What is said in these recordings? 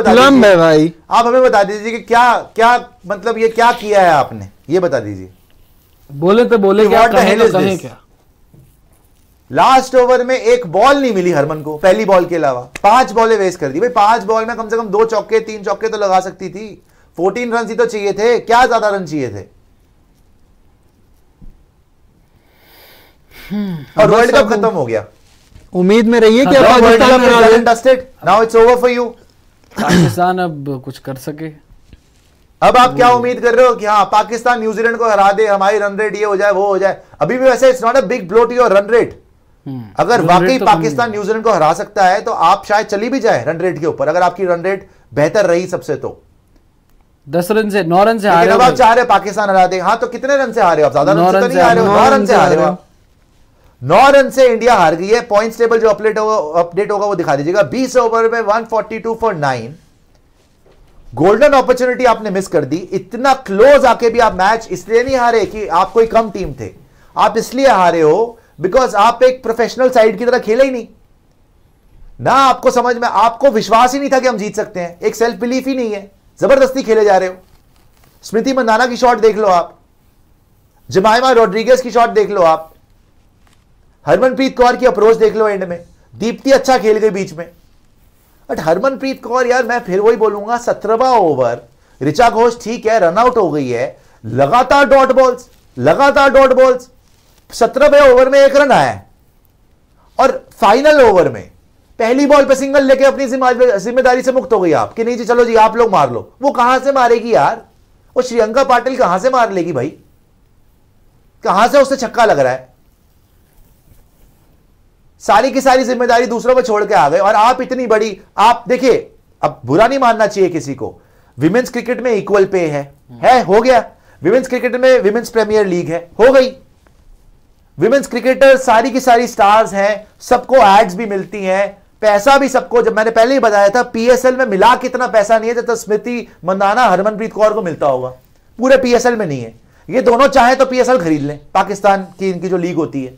बता है भाई आप हमें बता दीजिए कि क्या क्या मतलब ये क्या किया है आपने ये बता दीजिए बोले तो बोले क्या कहें तो कहें क्या लास्ट ओवर में एक बॉल नहीं मिली हरमन को पहली बॉल के अलावा पांच बॉलें वेस्ट कर दी भाई पांच बॉल में कम से कम दो चौके तीन चौके तो लगा सकती थी फोर्टीन रन ही तो चाहिए थे क्या ज्यादा रन चाहिए थे और वर्ल्ड कप खत्म हो गया उम्मीद में रहिए कि now it's over for you Pakistan अब कुछ कर सके अब आप क्या उम्मीद कर रहे हो कि हाँ पाकिस्तान न्यूजीलैंड को हरा दे हमारी रन रेट ये हो जाए वो हो जाए अभी भी वैसे it's not a big blow to your run rate अगर वाकई तो पाकिस्तान न्यूजीलैंड को हरा सकता है तो आप शायद चली भी जाए रन रेट के ऊपर अगर आपकी रन रेट बेहतर रही सबसे तो दस रन से नौ रन से हारे आप चाह रहे पाकिस्तान हरा दे हाँ तो कितने रन से हारे हो आप ज्यादा रन से तो हारे हो नौ रन से हारे हो नौ रन से इंडिया हार गई है पॉइंट्स टेबल जो अपडेट होगा अपडेट होगा वो दिखा दीजिएगा बीस ओवर में 142 फॉर नाइन गोल्डन अपॉर्चुनिटी आपने मिस कर दी इतना क्लोज आके भी आप मैच इसलिए नहीं हारे कि आप कोई कम टीम थे आप इसलिए हारे हो बिकॉज आप एक प्रोफेशनल साइड की तरह खेले ही नहीं ना आपको समझ में आपको विश्वास ही नहीं था कि हम जीत सकते हैं एक सेल्फ बिलीफ ही नहीं है जबरदस्ती खेले जा रहे हो स्मृति मंदाना की शॉट देख लो आप जमायमा रोड्रीगस की शॉट देख लो आप हरमनप्रीत कौर की अप्रोच देख लो एंड में दीप्ति अच्छा खेल गई बीच में बट हरमनप्रीत कौर यार मैं फिर वही बोलूंगा सत्रहवा ओवर ऋचा घोष ठीक है रनआउट हो गई है लगातार डॉट बॉल्स लगातार डॉट बॉल्स सत्रहवें ओवर में एक रन आया और फाइनल ओवर में पहली बॉल पे सिंगल लेके अपनी जिम्मेदारी से मुक्त हो गई आप कि नहीं जी चलो जी आप लोग मार लो वो कहां से मारेगी यार वो श्रियंका पाटिल कहां से मार लेगी भाई कहां से उससे छक्का लग रहा है सारी की सारी जिम्मेदारी दूसरों पर छोड़ के आ गए और आप इतनी बड़ी आप देखिए अब बुरा नहीं मानना चाहिए किसी को विमेंस क्रिकेट में इक्वल पे है है हो गया विमेन्स क्रिकेट में विमेंस प्रीमियर लीग है हो गई विमेंस क्रिकेटर सारी की सारी स्टार्स हैं सबको एड्स भी मिलती हैं पैसा भी सबको जब मैंने पहले ही बताया था पीएसएल में मिला कितना पैसा नहीं है जब स्मृति मंदाना हरमनप्रीत कौर को मिलता होगा पूरे पीएसएल में नहीं है ये दोनों चाहे तो पीएसएल खरीद लें पाकिस्तान की इनकी जो लीग होती है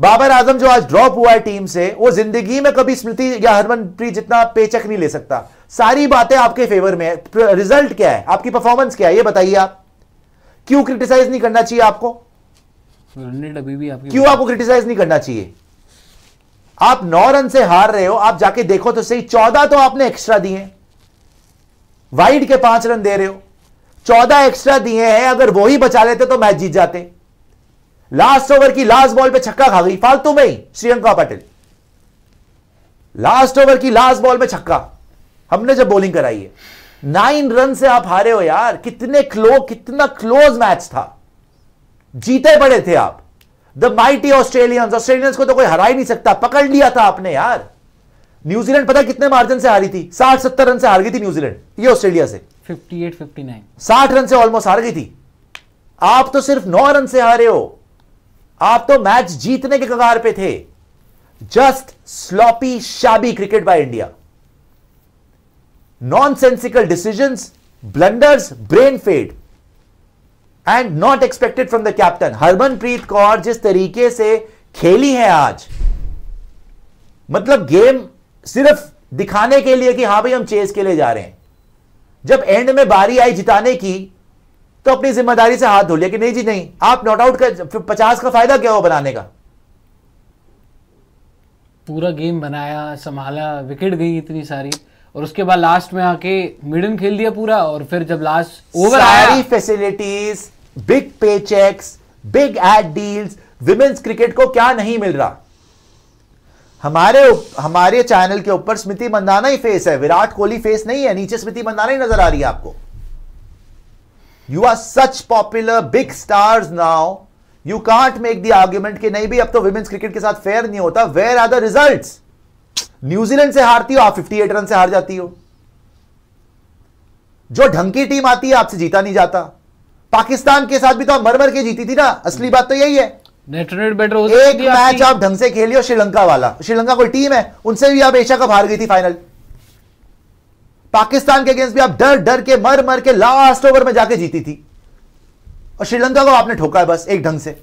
बाबर आजम जो आज ड्रॉप हुआ है टीम से वो जिंदगी में कभी स्मृति या हरमनप्रीत जितना पेचक नहीं ले सकता सारी बातें आपके फेवर में है रिजल्ट क्या है आपकी परफॉर्मेंस क्या है ये बताइए आप क्यों क्रिटिसाइज नहीं करना चाहिए आपको अभी भी आपकी क्यों आपको क्रिटिसाइज नहीं करना चाहिए आप नौ रन से हार रहे हो आप जाके देखो तो सही चौदह तो आपने एक्स्ट्रा दिए वाइड के पांच रन दे रहे हो चौदह एक्स्ट्रा दिए हैं अगर वो बचा लेते तो मैच जीत जाते लास्ट ओवर की लास्ट बॉल पे छक्का खा गई फालतू में ही श्रियंका पाटिल लास्ट ओवर की लास्ट बॉल पे छक्का हमने जब बॉलिंग कराई है नाइन रन से आप हारे हो यार कितने क्लो कितना क्लोज मैच था जीते पड़े थे आप द माइटी ऑस्ट्रेलियंस ऑस्ट्रेलियंस को तो कोई हरा ही नहीं सकता पकड़ लिया था आपने यार न्यूजीलैंड पता कितने मार्जिन से हारी थी साठ सत्तर रन से हार गई थी न्यूजीलैंड ये ऑस्ट्रेलिया से फिफ्टी एट फिफ्टी नाइन साठ रन से ऑलमोस्ट हार गई थी आप तो सिर्फ नौ रन से हारे हो आप तो मैच जीतने के कगार पे थे just sloppy shabby cricket by India nonsensical decision blunders brain fade and not expected from the captain Harmanpreet Kaur जिस तरीके से खेली है आज मतलब गेम सिर्फ दिखाने के लिए कि हां भाई हम चेस के लिए जा रहे हैं जब एंड में बारी आई जिताने की तो अपनी जिम्मेदारी से हाथ धो लिया कि नहीं जी नहीं आप नॉट आउट का पचास का फायदा क्या हो बनाने का पूरा गेम बनाया संभाला विकेट गई इतनी सारी और उसके बाद लास्ट में आके मिडन खेल दिया पूरा और फिर जब लास्ट ओवर सारी facilities big pay cheques big ad deals women's cricket को क्या नहीं मिल रहा हमारे हमारे चैनल के ऊपर स्मृति मंदाना ही फेस है विराट कोहली फेस नहीं है नीचे स्मृति मंदाना ही नजर आ रही है आपको you are such popular big stars now you can't make the argument कि नहीं भी अब तो वुमेन्स क्रिकेट के साथ फेयर नहीं होता where are the result New Zealand से हारती हो आप 58 रन से हार जाती हो जो ढंग की टीम आती है आपसे जीता नहीं जाता पाकिस्तान के साथ भी तो आप मर मर के जीती थी ना असली बात तो यही है नेट रेट बेटर हो एक मैच आप ढंग से खेलियो श्रीलंका वाला श्रीलंका कोई टीम है उनसे भी आप एशिया कप हार गई थी फाइनल पाकिस्तान के अगेंस्ट भी आप डर डर के मर मर के लास्ट ओवर में जाके जीती थी और श्रीलंका को आपने ठोका है बस एक ढंग से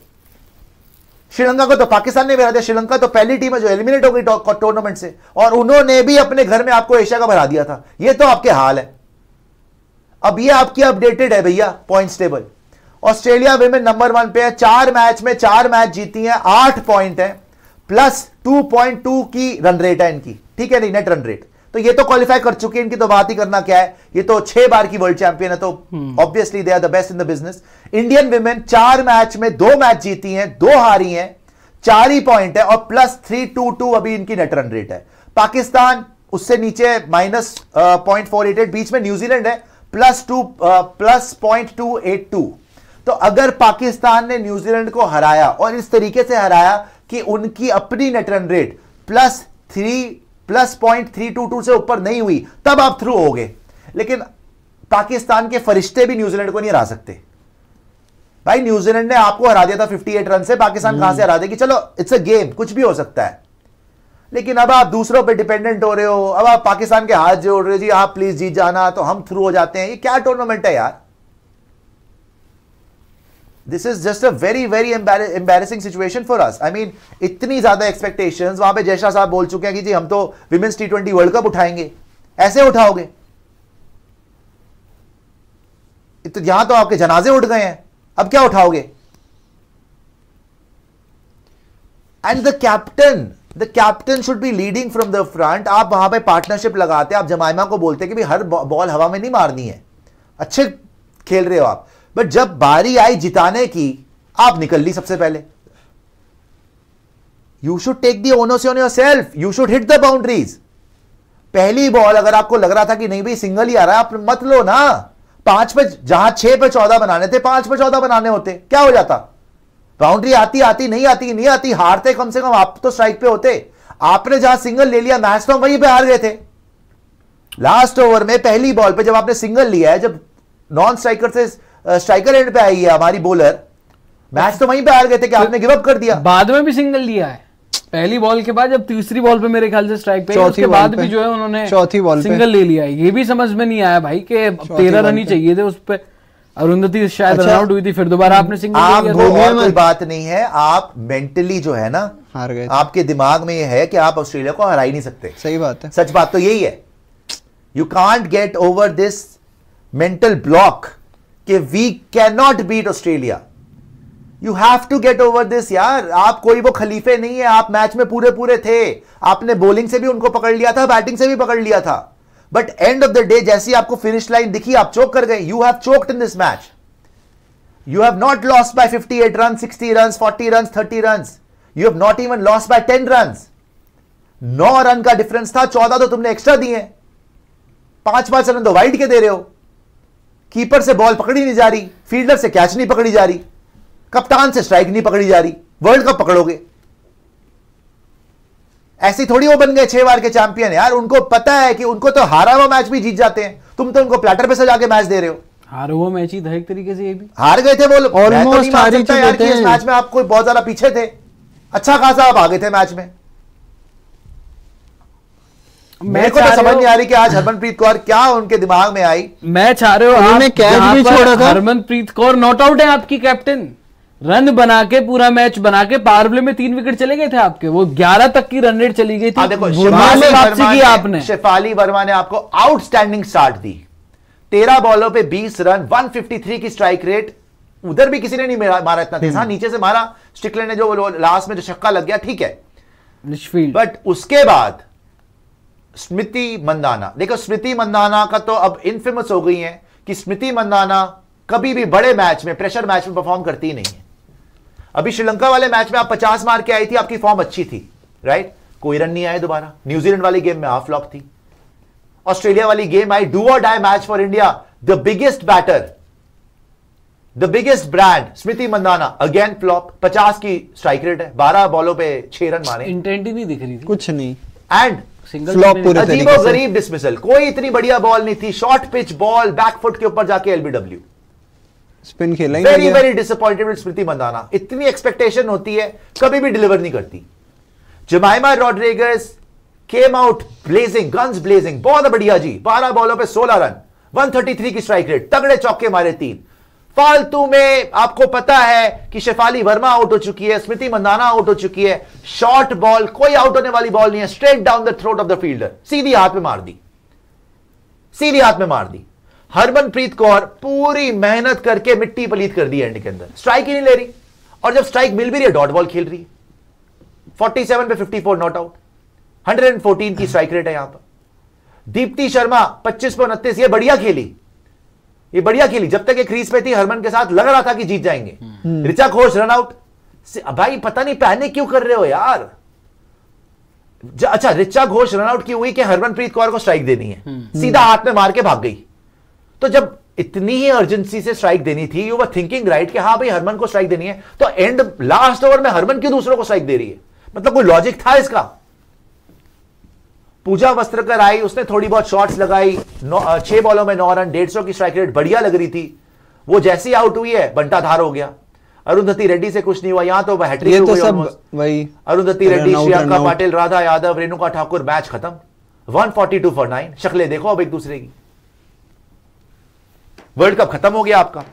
श्रीलंका को तो पाकिस्तान ने भी हरा दिया श्रीलंका तो पहली टीम है जो एलिमिनेट हो गई टूर्नामेंट से और उन्होंने भी अपने घर में आपको एशिया का भरा दिया था यह तो आपके हाल है अब यह आपकी अपडेटेड है भैया point table Australia women number one पे है चार मैच में चार मैच जीती है आठ पॉइंट है प्लस 2.2 की रन रेट है इनकी ठीक है नहीं नेट रन रेट तो ये तो क्वालिफाई कर चुके हैं इनकी तो बात ही करना क्या है ये तो छह बार की वर्ल्ड चैंपियन है तो obviously they are the best in the business Indian women चार मैच में दो मैच जीती हैं दो हारी हैं चार ही पॉइंट है और प्लस थ्री टू टू अभी इनकी नेट रन रेट है पाकिस्तान उससे नीचे minus point four eight eight बीच में न्यूजीलैंड है plus two plus point two eight two तो अगर पाकिस्तान ने न्यूजीलैंड को हराया और इस तरीके से हराया कि उनकी अपनी net run rate plus three plus point three two two से ऊपर नहीं हुई तब आप थ्रू हो गए लेकिन पाकिस्तान के फरिश्ते भी न्यूजीलैंड को नहीं हरा सकते भाई न्यूजीलैंड ने आपको हरा दिया था फिफ्टी एट रन से पाकिस्तान कहां से हम्म। हरा देगी चलो इट्स अ गेम कुछ भी हो सकता है लेकिन अब आप दूसरों पे डिपेंडेंट हो रहे हो अब आप पाकिस्तान के हाथ जोड़ रहे हो जी आप प्लीज जीत जाना तो हम थ्रू हो जाते हैं ये क्या टूर्नामेंट है यार this is just a very very embarrassing situation for us I mean इतनी ज्यादा एक्सपेक्टेशन वहां पर जयशाह साहब बोल चुके हैं कि जी हम तो women's T twenty world cup उठाएंगे ऐसे उठाओगे तो यहां तो आपके जनाजे उठ गए हैं अब क्या उठाओगे and the captain the captain should be leading from the front आप वहां पे पार्टनरशिप लगाते हैं आप जमाइमा को बोलते हैं कि भी हर बॉल हवा में नहीं मारनी है अच्छे खेल रहे हो आप बट जब बारी आई जिताने की आप निकल ली सबसे पहले you should take the onus on your self you should hit the boundaries पहली बॉल अगर आपको लग रहा था कि नहीं भाई सिंगल ही आ रहा है आप मत लो ना पांच पे जहां छह पे चौदह बनाने थे पांच पे चौदह बनाने होते क्या हो जाता बाउंड्री आती आती नहीं आती नहीं आती हारते कम से कम आप तो स्ट्राइक पे होते आपने जहां सिंगल ले लिया मैच तो हम वहीं पे हार गए थे लास्ट ओवर में पहली बॉल पे जब आपने सिंगल लिया है जब नॉन स्ट्राइकर से स्ट्राइकर एंड पे आई है हमारी बोलर मैच तो वहीं पे हार गए थे कि तो आपने गिव अप कर दिया बाद में भी सिंगल लिया है पहली बॉल के बाद जब तीसरी बॉल पे मेरे ख्याल से स्ट्राइक पे उसके बाद भी जो है उन्होंने चौथी बॉल सिंगल ले लिया ये भी समझ में नहीं आया भाई कि तेरह रन ही चाहिए थे उस पर अरुंधति शायद अच्छा, रनआउट हुई थी फिर दोबारा आपने सिंगल आप कोई बात नहीं है आप मेंटली जो है ना हार गए आपके दिमाग में ये है कि आप ऑस्ट्रेलिया को हरा ही नहीं सकते सही बात है सच बात तो यही है you can't get over this mental block कि we can not beat Australia you have to get over this यार आप कोई वो खलीफे नहीं है आप मैच में पूरे पूरे थे आपने बॉलिंग से भी उनको पकड़ लिया था बैटिंग से भी पकड़ लिया था but end of the day जैसी आपको फिनिश लाइन दिखी आप चोक कर गए you have choked in this match you have not lost by 58 run 60 run 40 run 30 run you have not even lost by 10 run नौ रन का difference था चौदह तो तुमने एक्स्ट्रा दिए पांच पांच रन तो वाइड के दे रहे हो कीपर से बॉल पकड़ी नहीं जा रही फील्डर से कैच नहीं पकड़ी जा रही कप्तान से स्ट्राइक नहीं पकड़ी जा रही वर्ल्ड कप पकड़ोगे ऐसी थोड़ी वो बन गए छह बार के चैंपियन यार उनको पता है कि उनको तो हारा हुआ मैच भी जीत जाते हैं तुम तो उनको प्लेटर पे सजा के मैच दे रहे हो हार हुआ मैच ही था एक तरीके से ये भी हार गए थे वो और मैं तो नहीं मान सकता यार कि इस मैच में आप कोई बहुत ज्यादा पीछे थे अच्छा खासा आप आ गए थे मैच में मेरे को तो समझ नहीं आ रही कि आज हरमनप्रीत कौर क्या उनके दिमाग में आई मैं चाह रहे हो कैच भी छोड़ा था हरमनप्रीत कौर नॉट आउट है आपकी कैप्टन रन बना के पूरा मैच बना के पावर प्ले में तीन विकेट चले गए थे आपके वो ग्यारह तक की रन रेट चली गई थी देखो शिफाली वर्मा की आपने शिफाली वर्मा ने आपको आउटस्टैंडिंग स्टार्ट दी तेरह बॉलों पे बीस रन वन की स्ट्राइक रेट उधर भी किसी ने नहीं मारा इतना तेज हाँ हम्म। नीचे से मारा स्टिकले ने जो लास्ट में जो छक्का लग गया ठीक है बट उसके बाद स्मृति मंदाना देखो स्मृति मंदाना का तो अब इनफेमस हो गई है कि स्मृति मंदाना कभी भी बड़े मैच में प्रेशर मैच में परफॉर्म करती नहीं है अभी श्रीलंका वाले मैच में आप पचास मार के आई थी आपकी फॉर्म अच्छी थी राइट कोई रन नहीं आए दोबारा न्यूजीलैंड वाली गेम में हाफ लॉक थी ऑस्ट्रेलिया वाली गेम आई डू और die match for India the biggest batter the biggest brand Smriti Mandhana again flop पचास की स्ट्राइक रेट है बारह बॉलों पे छह रन मारे इंटेंट ही नहीं दिख रही थी कुछ नहीं एंड सिंगल अजीब गरीब डिसमिसल कोई इतनी बढ़िया बॉल नहीं थी शॉर्ट पिच बॉल बैकफुट के ऊपर जाके एलबीडब्ल्यू स्पिन खेला very very disappointed Smriti Mandhana इतनी एक्सपेक्टेशन होती है कभी भी डिलीवर नहीं करती Jemimah Rodrigues came out blazing guns blazing बहुत बढ़िया जी बारह बॉलों पे सोलह रन 133 की स्ट्राइक रेट तगड़े चौके मारे तीन फालतू में आपको पता है कि शेफाली वर्मा आउट हो चुकी है स्मृति मंदाना आउट हो चुकी है शॉर्ट बॉल कोई आउट होने वाली बॉल नहीं है straight down the throat of the fielder सीधी हाथ में मार दी सीधी हाथ में मार दी हरमनप्रीत कौर पूरी मेहनत करके मिट्टी पलीत कर दी एंड के अंदर स्ट्राइक ही नहीं ले रही और जब स्ट्राइक मिल भी रही है डॉट बॉल खेल रही है 47 पे फोर नॉट आउट हंड्रेड की स्ट्राइक रेट है यहां पर दीप्ति शर्मा 25 पर उनतीस ये बढ़िया खेली ये बढ़िया खेली जब तक क्रीज पे थी हरमन के साथ लग रहा था कि जीत जाएंगे रिचा हम्म। घोष रन आउट भाई पता नहीं पहने क्यों कर रहे हो यार अच्छा रिचा घोष रनआउट की हुई कि हरमनप्रीत कौर को स्ट्राइक देनी है हम्म। सीधा हाथ में मार के भाग गई तो जब इतनी ही अर्जेंसी से स्ट्राइक देनी थी यू वर थिंकिंग राइट कि हाँ भाई हरमन को स्ट्राइक देनी है तो एंड लास्ट ओवर में हरमन क्यों दूसरों को स्ट्राइक दे रही है मतलब कोई लॉजिक था इसका पूजा वस्त्रकर आई उसने थोड़ी बहुत शॉट्स लगाई छह बॉलों में नौ रन डेढ़ सौ की स्ट्राइक रेट बढ़िया लग रही थी वो जैसी आउट हुई है बंटा धार हो गया अरुंधति रेड्डी से कुछ नहीं हुआ यहाँ तो हैट्रिक तो सब अरुंधति रेड्डी श्रियंका पाटिल राधा यादव रेणुका ठाकुर मैच खत्म 142 फॉर नाइन शक्ले देखो अब एक दूसरे की वर्ल्ड कप खत्म हो गया आपका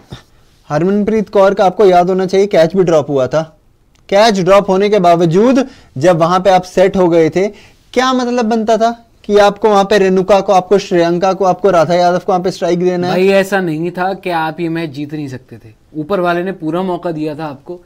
हरमनप्रीत कौर का आपको याद होना चाहिए कैच भी ड्रॉप हुआ था कैच ड्रॉप होने के बावजूद जब वहां पे आप सेट हो गए थे क्या मतलब बनता था कि आपको वहां पे रेणुका को आपको श्रेयंका को आपको राधा यादव को वहां पे स्ट्राइक देना भाई है भाई ऐसा नहीं था कि आप ये मैच जीत नहीं सकते थे ऊपर वाले ने पूरा मौका दिया था आपको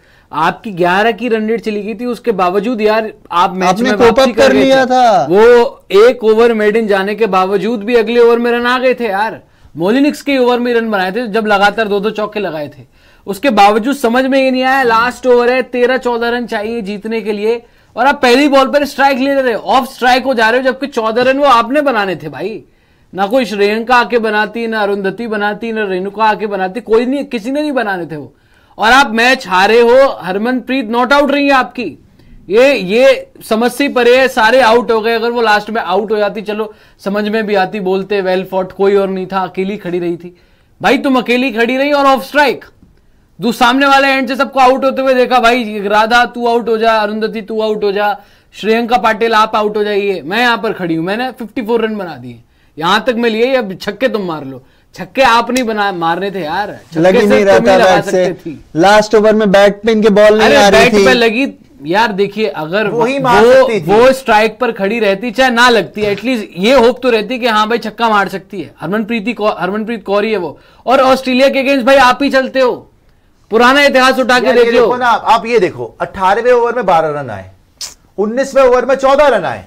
आपकी ग्यारह की रन रेट चली गई थी उसके बावजूद यार आप मैच आपने में कर, कर लिया था वो एक ओवर मेड इन जाने के बावजूद भी अगले ओवर में रन आ गए थे यार मोलिनिक्स के ओवर में रन बनाए थे जब लगातार दो दो चौके लगाए थे उसके बावजूद समझ में ये नहीं आया लास्ट ओवर है तेरह चौदह रन चाहिए जीतने के लिए और आप पहली बॉल पर स्ट्राइक ले रहे हो ऑफ स्ट्राइक हो जा रहे हो जबकि चौदह रन वो आपने बनाने थे भाई ना कोई श्रेयंका आके बनाती ना अरुंधति बनाती ना रेणुका आके बनाती कोई नहीं किसी ने नहीं बनाने थे वो और आप मैच हारे हो हरमनप्रीत नॉट आउट रही है आपकी ये ये समझ से परे है सारे आउट हो गए अगर वो लास्ट में आउट हो जाती चलो समझ में भी आती बोलते वेल फॉट कोई और नहीं था अकेली खड़ी रही थी भाई तुम अकेली खड़ी रही और ऑफ स्ट्राइक तू सामने वाले एंड से सबको आउट होते हुए देखा भाई राधा तू आउट हो जा अरुंधति तू आउट हो जा श्रेयंका पाटिल आप आउट हो जाइए मैं यहाँ पर खड़ी हूँ मैंने 54 रन बना दिए यहाँ तक मैं लिए अब छक्के तुम मार लो छक्के आप नहीं बना मारने थे यार लग ही नहीं रहा था बैट से लास्ट ओवर में बैट पे इनके बॉल नहीं आ रही थी पे लगी यार देखिए अगर वो, वो, वो स्ट्राइक पर खड़ी रहती चाहे ना लगती है एटलीस्ट ये होप तो रहती कि हाँ भाई छक्का मार सकती है हरमनप्रीत हरमनप्रीत कौर ही है वो और ऑस्ट्रेलिया के अगेंस्ट भाई आप ही चलते हो पुराना इतिहास उठा के देखो ना आप ये देखो अठारहवे ओवर में बारह रन आए उन्नीसवे ओवर में चौदह रन आए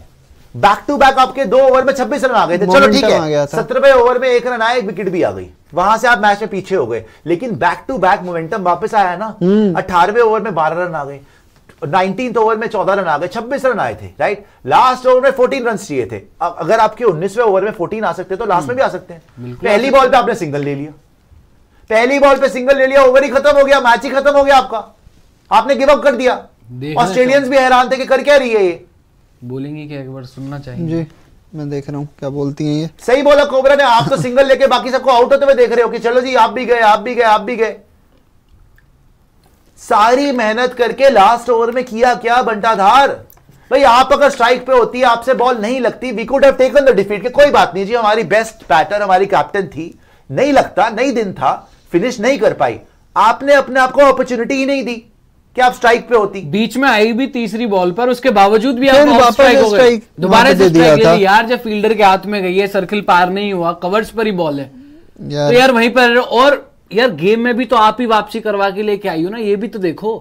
बैक टू बैक आपके दो ओवर में छब्बीस रन आ गए थे चलो ठीक है सत्रहवे ओवर में एक रन आया एक विकेट भी आ गई वहां से आप मैच में पीछे हो गए लेकिन बैक टू बैक मोमेंटम वापस आया ना हम्म। अठारहवे ओवर में बारह रन आ गए नाइनटीन ओवर में चौदह रन आ गए छब्बीस रन आए थे राइट लास्ट ओवर में फोर्टीन रन चाहिए थे अगर आपके उन्नीसवे ओवर में फोर्टीन आ सकते तो लास्ट में भी आ सकते हैं पहली बॉल पे आपने सिंगल ले लिया पहली बॉल पे सिंगल ले लिया ओवर ही खत्म हो गया मैच ही खत्म हो गया आपका आपने गिवअप कर दिया ऑस्ट्रेलियंस भी हैरान थे कि कर क्या रही है ये बोलेंगे क्या एक बार सुनना चाहिए जी मैं देख रहा हूँ क्या बोलती हैं ये सही बोला कोबरा ने आप तो सिंगल लेके बाकी सबको आउट होते हुए देख रहे हो कि चलो जी आप भी गए आप भी गए आप भी गए सारी मेहनत करके लास्ट ओवर में किया क्या बंटाधार भाई आप अगर स्ट्राइक पे होती आपसे बॉल नहीं लगती we could have taken the defeat के कोई बात नहीं जी हमारी बेस्ट बैटर हमारी कैप्टन थी नहीं लगता नहीं दिन था फिनिश नहीं कर पाई आपने अपने आप को अपॉर्चुनिटी ही नहीं दी कि आप स्ट्राइक पे होती बीच में आई भी तीसरी बॉल पर उसके बावजूद भी आपको स्ट्राइक हो गई दोबारा से स्ट्राइक ले यार जब फील्डर के हाथ में गई है सर्किल पार नहीं हुआ कवर्स पर ही बॉल है तो यार वहीं पर और यार गेम में भी तो आप ही वापसी करवा के लेके आई हो ना ये भी तो देखो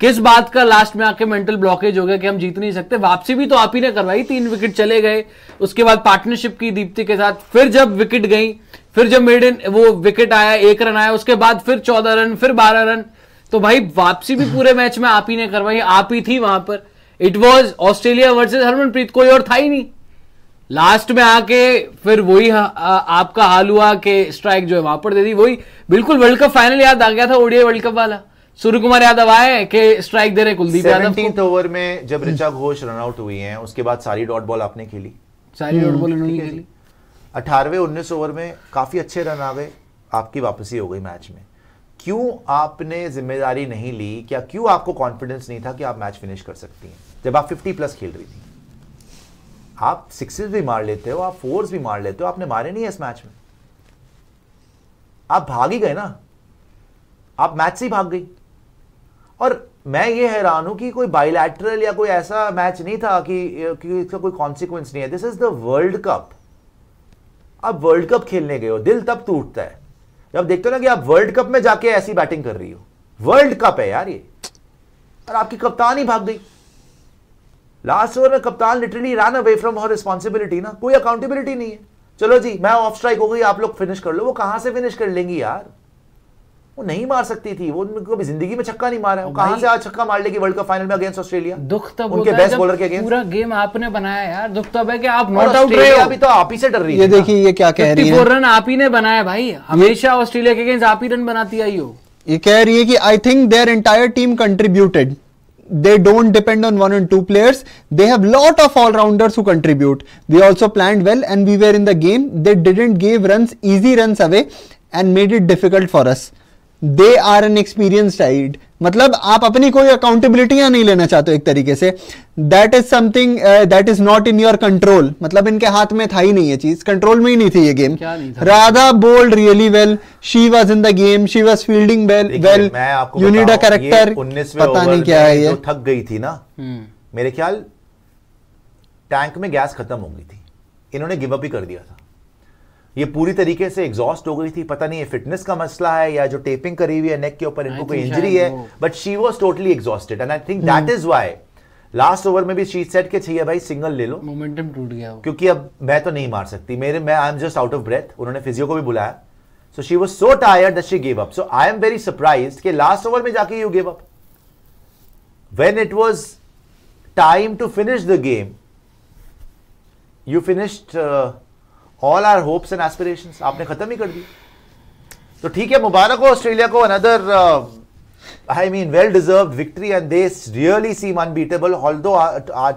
किस बात का लास्ट में आके मेंटल ब्लॉकेज हो गया कि हम जीत नहीं सकते वापसी भी तो आप ही ने करवाई तीन विकेट चले गए उसके बाद पार्टनरशिप की दीप्ति के साथ फिर जब विकेट गई फिर जब इन वो विकेट आया एक रन आया उसके बाद फिर चौदह रन फिर बारह रन तो भाई वापसी भी पूरे मैच में आप ही ने करवाई आप ही थी वहां पर it was Australia versus Harmanpreet कोई और था ही नहीं लास्ट में आके फिर वही हाँ, आपका हाल हुआ कि स्ट्राइक जो है वहां पर दे दी वही बिल्कुल वर्ल्ड कप फाइनल याद आ गया था ओडिया वर्ल्ड कप वाला सूर्य कुमार यादव आए कि स्ट्राइक दे रहे कुलदीप यादव ओवर में जब ऋचा घोष रनआउट हुई है उसके बाद सारी डॉट बॉल आपने खेली सारी डॉट बॉल हम्म, उन्होंने खेली अठारहवें उन्नीस ओवर में काफ़ी अच्छे रन आ गए आपकी वापसी हो गई मैच में क्यों आपने जिम्मेदारी नहीं ली क्या क्यों आपको कॉन्फिडेंस नहीं था कि आप मैच फिनिश कर सकती हैं जब आप 50 प्लस खेल रही थी आप सिक्सेस भी मार लेते हो आप फोर्स भी मार लेते हो आपने मारे नहीं है इस मैच में आप भाग ही गए ना आप मैच से ही भाग गई और मैं ये हैरान हूं कि कोई बाइलैटरल या कोई ऐसा मैच नहीं था कि, कि इसका कोई कॉन्सिक्वेंस नहीं है this is the world cup आप वर्ल्ड कप खेलने गए हो दिल तब टूटता है जब देखते हो ना कि आप वर्ल्ड कप में जाके ऐसी बैटिंग कर रही हो वर्ल्ड कप है यार ये और आपकी कप्तान ही भाग गई लास्ट ओवर में कप्तान literally run away from her responsibility ना कोई अकाउंटेबिलिटी नहीं है चलो जी मैं ऑफ स्ट्राइक हो गई आप लोग फिनिश कर लो वो कहां से फिनिश कर लेंगी यार वो नहीं मार सकती थी वो कभी जिंदगी में छक्का नहीं मारा है कहां से आज छक्का मार लेगी वर्ल्ड कप फाइनल में अगेंस्ट ऑस्ट्रेलिया दुख तो उनके बेस्ट बॉलर के अगेंस्ट पूरा गेम आपने बनाया यार दुख तब है कि आप नॉट आउट रहे हो अभी तो आप ही से डर रही है ये देखिए ये क्या कह रही है रन आप ही ने बनाया भाई हमेशा ऑस्ट्रेलिया के अगेंस्ट आप ही रन बनाती आई हो ये कह रही है कि I think their entire team contributed they don't depend on one and two players they have lot of all rounders who contribute they also planned well and we were in the game they didn't give runs easy runs away and made it difficult for us they are an experienced side मतलब आप अपनी कोई अकाउंटेबिलिटियां नहीं लेना चाहते एक तरीके से that is something that is not in your control मतलब इनके हाथ में था ही नहीं ये चीज कंट्रोल में ही नहीं थी ये game Radha bowled really well she was in the game she was fielding well well unit character पता नहीं क्या है ये थक गई थी ना हम्म। मेरे ख्याल टैंक में गैस खत्म हो गई थी इन्होंने गिवअप ही कर दिया था ये पूरी तरीके से एग्जॉस्ट हो गई थी पता नहीं ये फिटनेस का मसला है या जो टेपिंग करी हुई है नेक के ऊपर इनको कोई इंजरी है but she was totally exhausted and I think that is why last over में भी शीट सेट के चाहिए भाई सिंगल ले लो मोमेंटम टूट गया क्योंकि अब मैं तो नहीं मार सकती मेरे मैं I am just out of breath उन्होंने फिजियो को भी बुलाया so she was so tired that she give up so I am very surprise कि लास्ट ओवर में जाके you give up when it was time to finish the game you finished all our hopes and aspiration आपने खत्म ही कर दी तो ठीक है मुबारक हो ऑस्ट्रेलिया को another I mean well deserve victory and they really seem unbeatable hall though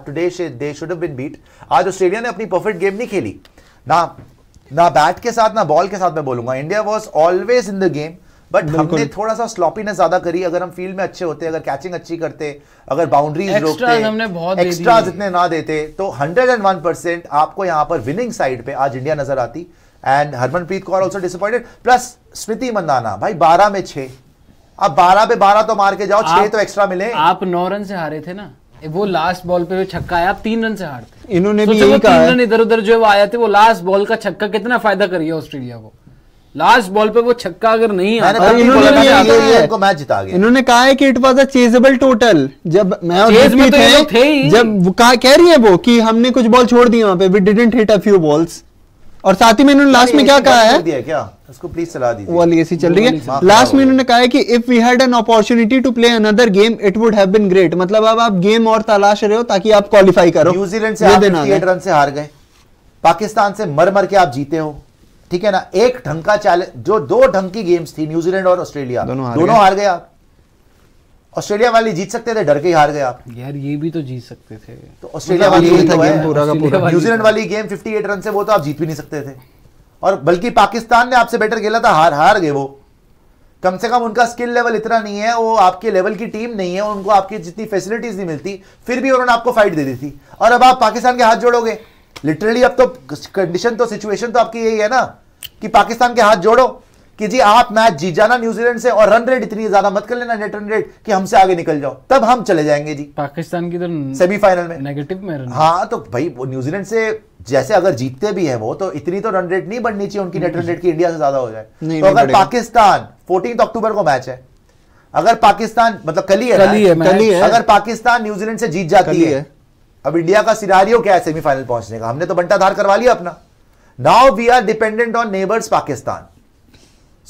today they should have been beat आज Australia ने अपनी परफेक्ट गेम नहीं खेली ना ना बैट के साथ ना बॉल के साथ मैं बोलूंगा India was always in the game but हमने थोड़ा सा स्लॉपीनेस ज्यादा करी अगर हम फील्ड में अच्छे होते अगर कैचिंग अच्छी करते अगर बाउंड्रीज रोकते हमने बहुत एक्स्ट्रा इतने ना देते तो 101 परसेंट आपको यहाँ पर विनिंग साइड पे आज इंडिया नजर आती एंड Harmanpreet Kaur also disappointed plus Smriti Mandhana भाई बारह में छे आप बारह पे बारह तो मार के जाओ छह तो एक्स्ट्रा मिले आप नौ रन से हारे थे ना वो लास्ट बॉल पे छक्का आया आप तीन रन से हारते इन्होंने तो भी यही कहा रन इधर उधर जो आया थे वो लास्ट बॉल का छक्का कितना फायदा करिए ऑस्ट्रेलिया को लास्ट बॉल पे वो छक्का अगर नहीं आता इन्होंने ये मैच जिता गया इन्होंने कहा है कि it was a chasable total जब मैं और चेज में तो थे, ही। जब कहा कह रही है वो कि हमने कुछ बॉल छोड़ दी वहां पे we didn't hit a few balls और साथ ही में इन्होंने लास्ट में क्या कहा है क्या उसको प्लीज सलाह दीजिए वाली ऐसी चल रही है लास्ट में हाँ, इन्होंने कहा है कि if we had an opportunity to play another game it would have been great मतलब अब आप गेम और तलाश रहे हो ताकि आप क्वालिफाई करो न्यूजीलैंड से 8 रन से हार गए पाकिस्तान से मर मर के आप जीते हो ठीक है ना एक ढंग का चैलेंज जो दो ढंग की गेम्स थी न्यूजीलैंड और ऑस्ट्रेलिया दोनों हार दोनों हार गए आप ऑस्ट्रेलिया वाले जीत सकते थे डर के ही हार गए आप यार ये भी तो जीत सकते थे तो ऑस्ट्रेलिया वाली तो न्यूजीलैंड वाली गेम 58 रन से वो तो आप जीत भी नहीं सकते थे और बल्कि पाकिस्तान ने आपसे बेटर खेला था हार हार गए वो कम से कम उनका स्किल लेवल इतना नहीं है वो आपके लेवल की टीम नहीं है उनको आपकी जितनी फैसिलिटीज नहीं मिलती फिर भी उन्होंने आपको फाइट दे दी थी और अब आप पाकिस्तान के हाथ जोड़ोगे लिटरली अब तो कंडीशन तो सिचुएशन तो आपकी यही है ना कि पाकिस्तान के हाथ जोड़ो कि जी आप मैच जीत जाना न्यूजीलैंड से और रन रेट इतनी ज्यादा मत कर लेना नेट रन रेट कि हमसे आगे निकल जाओ तब हम चले जाएंगे जी पाकिस्तान की तो सेमीफाइनल में नेगेटिव में रन हाँ तो भाई वो न्यूजीलैंड से जैसे अगर जीतते भी है वो तो इतनी तो रन रेट नहीं बढ़नी चाहिए उनकी नेट रन रेट की इंडिया से ज्यादा हो जाए तो अगर पाकिस्तान फोर्टीन अक्टूबर को मैच है अगर पाकिस्तान मतलब कल ही है अगर पाकिस्तान न्यूजीलैंड से जीत जाती है अब इंडिया का सिनारियो क्या है सेमीफाइनल पहुंचने का हमने तो बंटाधार करवा लिया अपना now we are dependent on neighbours Pakistan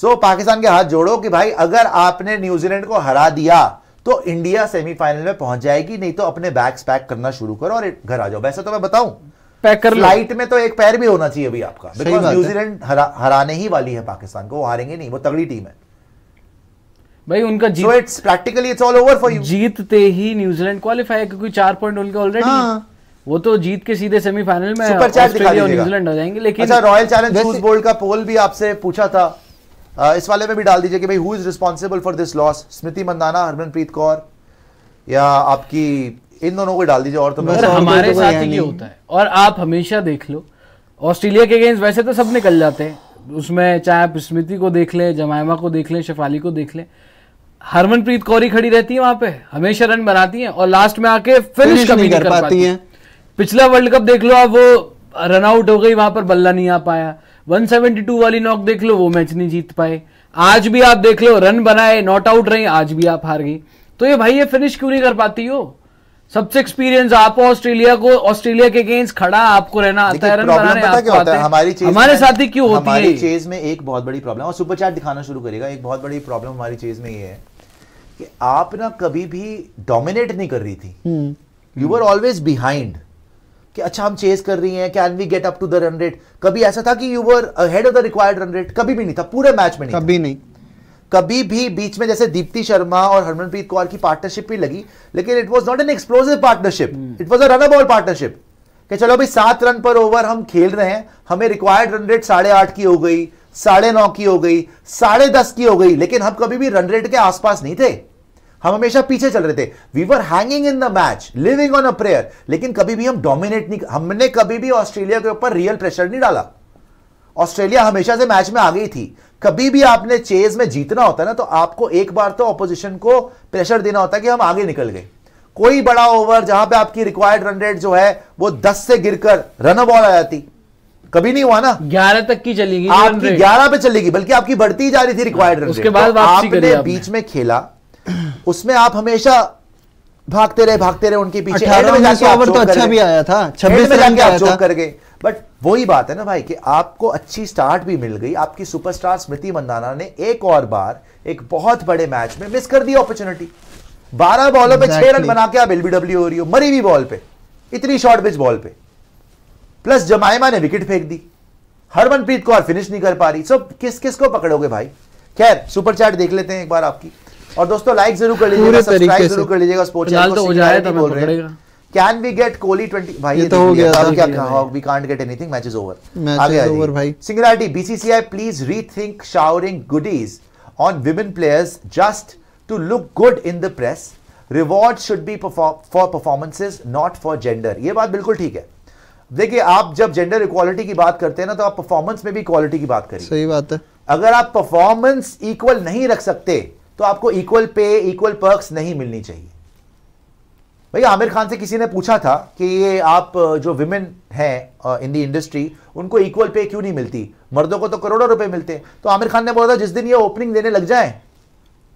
so Pakistan के हाथ जोड़ो कि भाई अगर आपने न्यूजीलैंड को हरा दिया तो इंडिया सेमीफाइनल में पहुंच जाएगी नहीं तो अपने बैग्स पैक करना शुरू करो और घर आ जाओ वैसे तो मैं बताऊं पैक कर लाइट में तो एक पैर भी होना चाहिए अभी आपका बिकॉज न्यूजीलैंड हरा, हराने ही वाली है पाकिस्तान को वो हारेंगे नहीं वो तगड़ी टीम है भाई उनका जीत it's practically it's all over for you जीतते ही न्यूजीलैंड क्वालिफाई क्योंकि चार पॉइंट उनके ऑलरेडी हाँ। वो तो जीत के सीधे सेमीफाइनल में सुपर दिखा और न्यूजीलैंड हो जाएंगे लेकिन अच्छा रॉयल चैलेंज फूज बोर्ड का पोल भी आपसे पूछा था आ, इस वाले में भी डाल दीजिए कि भाई who is responsible for this loss Smriti Mandhana Harmanpreet Kaur या आपकी इन दोनों को डाल दीजिए और तो हमारे तो साथ ही होता है और आप हमेशा देख लो ऑस्ट्रेलिया के अगेंस्ट वैसे तो सब निकल जाते हैं उसमें चाहे आप स्मृति को देख लें जमायमा को देख लें शेफाली को देख लें हरमनप्रीत कौरी खड़ी रहती है वहां पे हमेशा रन बनाती हैं और लास्ट में आके फिनिश कभी नहीं कर पाती हैं पिछला वर्ल्ड कप देख लो आप वो रन आउट हो गई वहां पर बल्ला नहीं आ पाया 172 वाली नॉक देख लो वो मैच नहीं जीत पाए आज भी आप देख लो रन बनाए नॉट आउट रही आज भी आप हार गई तो ये भाई ये फिनिश क्यों नहीं कर पाती हो सबसे एक्सपीरियंस आप ऑस्ट्रेलिया को ऑस्ट्रेलिया के अगेंस्ट खड़ा आपको रहना आता है रन बनाने आपको होता है हमारी चीज हमारे साथ ही क्यों होती है चेज में एक बहुत बड़ी प्रॉब्लम और सुपर चैट दिखाना शुरू करेगा एक बहुत बड़ी प्रॉब्लम हमारी चीज में ये है कि आप ना कभी भी डोमिनेट नहीं कर रही थी यू आर ऑलवेज बिहाइंड कि अच्छा हम चेस कर रही हैं can we get up to the run rate कभी ऐसा था कि you were head of the required run rate कभी भी नहीं था पूरे मैच में नहीं कभी नहीं कभी भी बीच में जैसे दीप्ति शर्मा और हरमनप्रीत कौर की पार्टनरशिप भी लगी लेकिन it was not an explosive partnership it was a run ball partnership कि चलो अभी सात रन पर ओवर हम खेल रहे हैं हमें रिक्वायर्ड रन रेट साढ़े आठ की हो गई साढ़े नौ की हो गई साढ़े दस की हो गई लेकिन हम कभी भी रन रेट के आसपास नहीं थे हम हमेशा पीछे चल रहे थे we were hanging in the match living on a prayer लेकिन कभी भी हम डोमिनेट नहीं हमने कभी भी ऑस्ट्रेलिया के ऊपर रियल प्रेशर नहीं डाला ऑस्ट्रेलिया हमेशा से मैच में आ गई थी कभी भी आपने चेज में जीतना होता है ना तो आपको एक बार तो ऑपोजिशन को प्रेशर देना होता कि हम आगे निकल गए कोई बड़ा ओवर जहां पे आपकी रिक्वायर्ड रन रेट जो है वो 10 से गिरकर रन बॉल आ जाती कभी नहीं हुआ ना ग्यारह तक की चलेगी आपकी ग्यारह पे चलेगी बल्कि आपकी बढ़ती जा रही थी रिक्वायर्ड रन उसके बाद तो आपने बीच में खेला उसमें आप हमेशा भागते रहे भागते रहे उनके पीछे ओवर तो अच्छा भी आया था छब्बीस में जाके आप तो चौक अच्छा कर गए बट वही बात है ना भाई कि आपको अच्छी स्टार्ट भी मिल गई आपकी सुपरस्टार स्मृति मंदाना ने एक और बार एक बहुत बड़े मैच में मिस कर दी अपॉर्चुनिटी बारह बॉलों पे छह रन बना के आप एलबीडब्ल्यू हो रही हो मरी हुई बॉल पे इतनी शॉर्ट पिच बॉल पे प्लस जमायमा ने विकेट फेंक दी हरमनप्रीत कौर फिनिश नहीं कर पा रही सब किस किस को पकड़ोगे भाई खैर सुपर चैट देख लेते हैं एक बार आपकी और दोस्तों लाइक जरूर कर लीजिएगा सब्सक्राइब जरूर कर लीजिएगा स्पोर्ट्स चैनल तो को तो बोल रहे हैं कैन वी गेट कोहली भाई ये तो हो गया क्या कहा we can't get anything match is over आगे ओवर भाई singularity BCCI please rethink showering goodies on women players just to look good in the press reward should be for performances not for gender ये बात बिल्कुल ठीक है देखिए आप जब जेंडर इक्वालिटी की बात करते हैं ना तो आप परफॉर्मेंस में भी इक्वालिटी की बात करें सही बात है अगर आप परफॉर्मेंस इक्वल नहीं रख सकते तो आपको इक्वल पे इक्वल पर्क्स नहीं मिलनी चाहिए भैया आमिर खान से किसी ने पूछा था कि ये आप जो विमेन हैं इन दी इंडस्ट्री उनको इक्वल पे क्यों नहीं मिलती मर्दों को तो करोड़ों रुपए मिलते हैं तो आमिर खान ने बोला था जिस दिन ये ओपनिंग देने लग जाए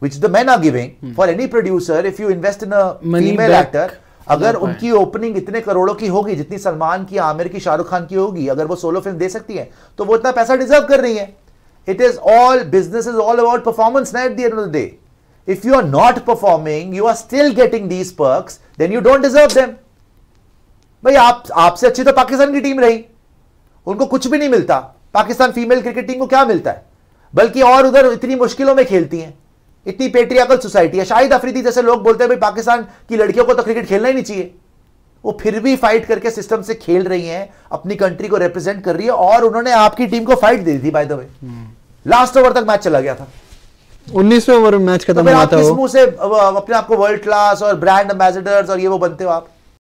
which the man are giving for any producer if you invest in female actor अगर उनकी ओपनिंग इतने करोड़ों की होगी जितनी सलमान की आमिर की शाहरुख खान की होगी अगर वो सोलो फिल्म दे सकती है तो वो इतना पैसा डिजर्व कर रही है it is all business is all about performance night the end day if you are not performing you are still getting these perks then you don't deserve them भाई आप आपसे अच्छी तो पाकिस्तान की टीम रही उनको कुछ भी नहीं मिलता पाकिस्तान फीमेल क्रिकेट टीम को क्या मिलता है बल्कि और उधर इतनी मुश्किलों में खेलती हैं इतनी पेट्रियाकल सोसाइटी है शाहिद अफरीदी जैसे लोग बोलते हैं भाई पाकिस्तान की लड़कियों को तो क्रिकेट खेलना ही नहीं चाहिए वो फिर भी फाइट करके सिस्टम से खेल रही हैं अपनी कंट्री को रिप्रेजेंट कर रही है और उन्होंने आपकी टीम को फाइट दे दी थी by the way last over तक मैच चला गया था उन्नीसवें ओवर में मैच खत्म तो हुआ था वो से अपने आप को वर्ल्ड क्लास और ब्रांड एम्बेसडर्स और ये वो बनते हो आप